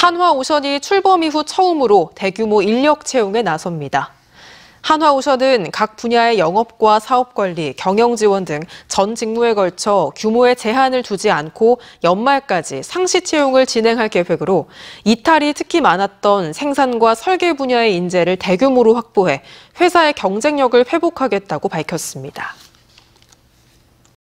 한화우선이 출범 이후 처음으로 대규모 인력 채용에 나섭니다. 한화우선은 각 분야의 영업과 사업관리, 경영지원 등 전 직무에 걸쳐 규모에 제한을 두지 않고 연말까지 상시 채용을 진행할 계획으로 이탈이 특히 많았던 생산과 설계 분야의 인재를 대규모로 확보해 회사의 경쟁력을 회복하겠다고 밝혔습니다.